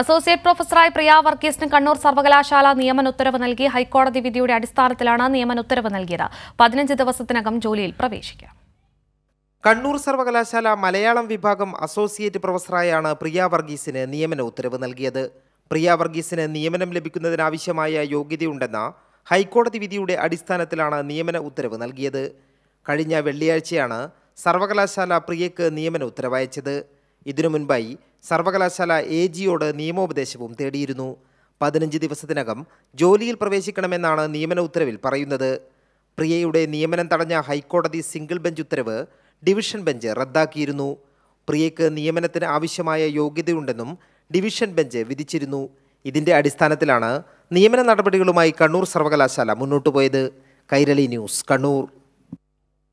associate പ്രൊഫസറായി പ്രിയ വർഗീസിന് കണ്ണൂർ സർവകലാശാല നിയമന ഉത്തരവ് നൽകി ഹൈക്കോടതി വിധിയുടെ അടിസ്ഥാനത്തിലാണ് നിയമന ഉത്തരവ് നൽകിയത് പതിനഞ്ച് ദിവസത്തിനകം ജോലിയിൽ പ്രവേശിക്കാം കണ്ണൂർ സർവകലാശാല മലയാളം വിഭാഗം അസോസിയേറ്റ് പ്രൊഫസറായാണ് പ്രിയ വർഗീസിന് നിയമന ഉത്തരവ് നൽകിയത് പ്രിയ വർഗീസിന് നിയമനം ലഭിക്കുന്നതിനാവശ്യമായ യോഗ്യതയുണ്ടെന്ന ഹൈക്കോടതി വിധിയുടെ അടിസ്ഥാനത്തിലാണ് നിയമന ഉത്തരവ് നൽകിയത് കഴിഞ്ഞ വെള്ളിയാഴ്ചയാണ് സർവകലാശാല പ്രിയക്ക് നിയമന ഉത്തരവയച്ചത് ഇതിനു മുൻപായി സർവകലാശാല എ ജിയോട് നിയമോപദേശവും തേടിയിരുന്നു പതിനഞ്ച് ദിവസത്തിനകം ജോലിയിൽ പ്രവേശിക്കണമെന്നാണ് നിയമന ഉത്തരവിൽ പറയുന്നത് പ്രിയയുടെ നിയമനം തടഞ്ഞ ഹൈക്കോടതി സിംഗിൾ ബെഞ്ച് ഉത്തരവ് ഡിവിഷൻ ബെഞ്ച് റദ്ദാക്കിയിരുന്നു പ്രിയയ്ക്ക് നിയമനത്തിന് ആവശ്യമായ യോഗ്യതയുണ്ടെന്നും ഡിവിഷൻ ബെഞ്ച് വിധിച്ചിരുന്നു ഇതിൻ്റെ അടിസ്ഥാനത്തിലാണ് നിയമന നടപടികളുമായി കണ്ണൂർ സർവകലാശാല മുന്നോട്ടു പോയത് കൈരളി ന്യൂസ് കണ്ണൂർ